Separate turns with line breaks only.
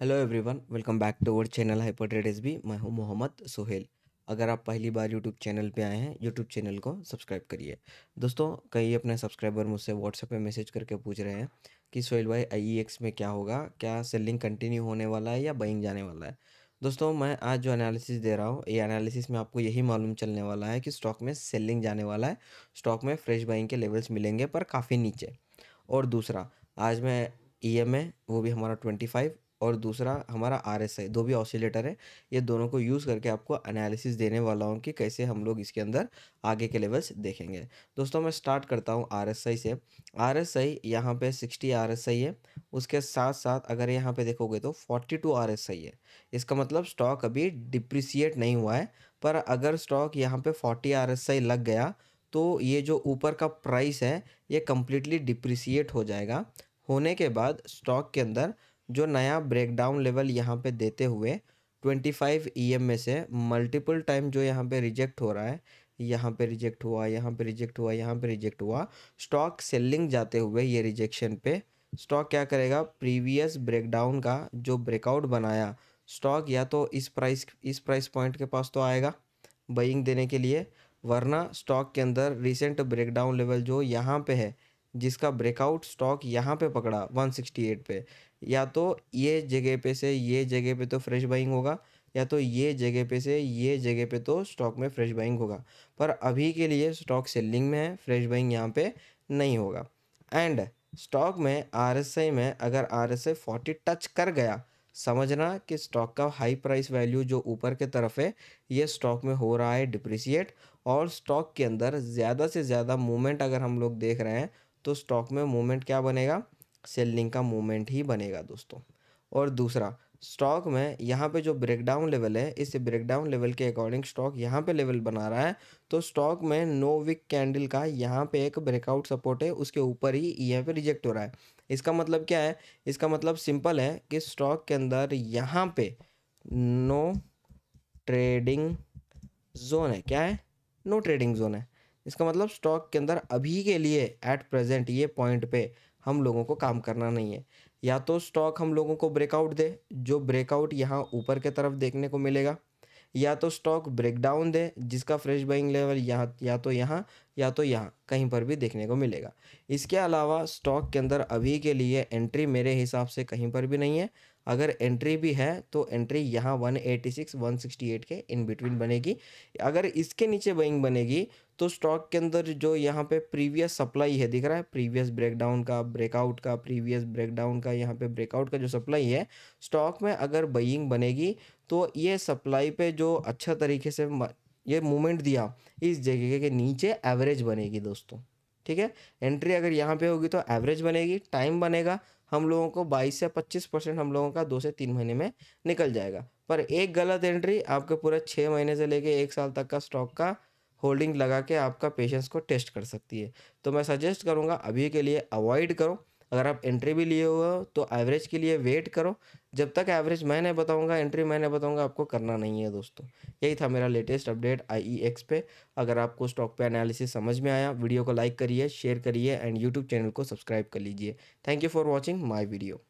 hello everyone welcome back to our channel hyper trade S B मैं हूं मोहम्मद सोहेल अगर आप पहली बार यूट्यूब चैनल पे आए हैं यूट्यूब चैनल को सब्सक्राइब करिए दोस्तों कई अपने सब्सक्राइबर मुझसे व्हाट्सएप पे मैसेज करके पूछ रहे हैं कि सोहेल भाई आई e में क्या होगा क्या सेलिंग कंटिन्यू होने वाला है या बाइंग जाने वाला है दोस्तों मैं आज जो एनालिसिस दे रहा हूँ ये एनालिसिस में आपको यही मालूम चलने वाला है कि स्टॉक में सेलिंग जाने वाला है स्टॉक में फ्रेश बाइंग के लेवल्स मिलेंगे पर काफ़ी नीचे और दूसरा आज मैं ई e एम वो भी हमारा ट्वेंटी फाइव और दूसरा हमारा आर एस आई दो भी ऑसिलेटर है ये दोनों को यूज़ करके आपको एनालिसिस देने वाला हूँ कि कैसे हम लोग इसके अंदर आगे के लेवल्स देखेंगे दोस्तों मैं स्टार्ट करता हूँ आर एस आई से आर एस आई यहाँ पर सिक्सटी आर एस आई है उसके साथ साथ अगर यहाँ पे देखोगे तो forty two R S I है इसका मतलब स्टॉक अभी डिप्रिसिएट नहीं हुआ है पर अगर स्टॉक यहाँ पर फोर्टी आर एस आई लग गया तो ये जो ऊपर का प्राइस है ये कम्प्लीटली डिप्रिसिएट हो जाएगा होने के बाद स्टॉक के अंदर जो नया ब्रेकडाउन लेवल यहाँ पे देते हुए 25 एम e में से मल्टीपल टाइम जो यहाँ पे रिजेक्ट हो रहा है यहाँ पे रिजेक्ट हुआ यहाँ पे रिजेक्ट हुआ यहाँ पे रिजेक्ट हुआ स्टॉक सेलिंग जाते हुए ये रिजेक्शन पे स्टॉक क्या करेगा प्रीवियस ब्रेकडाउन का जो ब्रेकआउट बनाया स्टॉक या तो इस प्राइस इस प्राइस पॉइंट के पास तो आएगा बइंग देने के लिए वरना स्टॉक के अंदर रिसेंट ब्रेकडाउन लेवल जो यहाँ पे है जिसका ब्रेकआउट स्टॉक यहाँ पे पकड़ा 168 पे या तो ये जगह पे से ये जगह पे तो फ्रेश बाइंग होगा या तो ये जगह पे से ये जगह पे तो स्टॉक में फ्रेश बाइंग होगा पर अभी के लिए स्टॉक सेलिंग में है फ्रेश बाइंग यहाँ पे नहीं होगा एंड स्टॉक में आर में अगर आर एस टच कर गया समझना कि स्टॉक का हाई प्राइस वैल्यू जो ऊपर के तरफ है ये स्टॉक में हो रहा है डिप्रिसिएट और स्टॉक के अंदर ज़्यादा से ज़्यादा मूवमेंट अगर हम लोग देख रहे हैं तो स्टॉक में मूवमेंट क्या बनेगा सेलिंग का मूवमेंट ही बनेगा दोस्तों और दूसरा स्टॉक में यहाँ पे जो ब्रेकडाउन लेवल है इस ब्रेकडाउन लेवल के अकॉर्डिंग स्टॉक यहाँ पे लेवल बना रहा है तो स्टॉक में नो विक कैंडल का यहाँ पे एक ब्रेकआउट सपोर्ट है उसके ऊपर ही यहाँ पे रिजेक्ट हो रहा है इसका मतलब क्या है इसका मतलब सिंपल है कि स्टॉक के अंदर यहाँ पे नो ट्रेडिंग जोन है क्या है नो ट्रेडिंग जोन है इसका मतलब स्टॉक के अंदर अभी के लिए एट प्रेजेंट ये पॉइंट पे हम लोगों को काम करना नहीं है या तो स्टॉक हम लोगों को ब्रेकआउट दे जो ब्रेकआउट यहाँ ऊपर के तरफ देखने को मिलेगा या तो स्टॉक ब्रेकडाउन दे जिसका फ्रेश बाइंग लेवल यहाँ या तो यहाँ या तो यहाँ कहीं पर भी देखने को मिलेगा इसके अलावा स्टॉक के अंदर अभी के लिए एंट्री मेरे हिसाब से कहीं पर भी नहीं है अगर एंट्री भी है तो एंट्री यहाँ 186 168 के इन बिटवीन बनेगी अगर इसके नीचे बइंग बनेगी तो स्टॉक के अंदर जो यहाँ पे प्रीवियस सप्लाई है दिख रहा है प्रीवियस ब्रेकडाउन का ब्रेकआउट का प्रीवियस ब्रेकडाउन का यहाँ पे ब्रेकआउट का जो सप्लाई है स्टॉक में अगर बइंग बनेगी तो ये सप्लाई पे जो अच्छा तरीके से ये मूवमेंट दिया इस जगह के नीचे एवरेज बनेगी दोस्तों ठीक है एंट्री अगर यहाँ पे होगी तो एवरेज बनेगी टाइम बनेगा हम लोगों को 22 से 25 परसेंट हम लोगों का दो से तीन महीने में निकल जाएगा पर एक गलत एंट्री आपके पूरे छः महीने से लेके एक साल तक का स्टॉक का होल्डिंग लगा के आपका पेशेंस को टेस्ट कर सकती है तो मैं सजेस्ट करूँगा अभी के लिए अवॉइड करो अगर आप एंट्री भी लिए हुए हो तो एवरेज के लिए वेट करो जब तक एवरेज मैं नहीं बताऊँगा एंट्री मैं नहीं बताऊँगा आपको करना नहीं है दोस्तों यही था मेरा लेटेस्ट अपडेट आई एक्स पे अगर आपको स्टॉक पे एनालिसिस समझ में आया वीडियो को लाइक करिए शेयर करिए एंड यूट्यूब चैनल को सब्सक्राइब कर लीजिए thank you for watching my video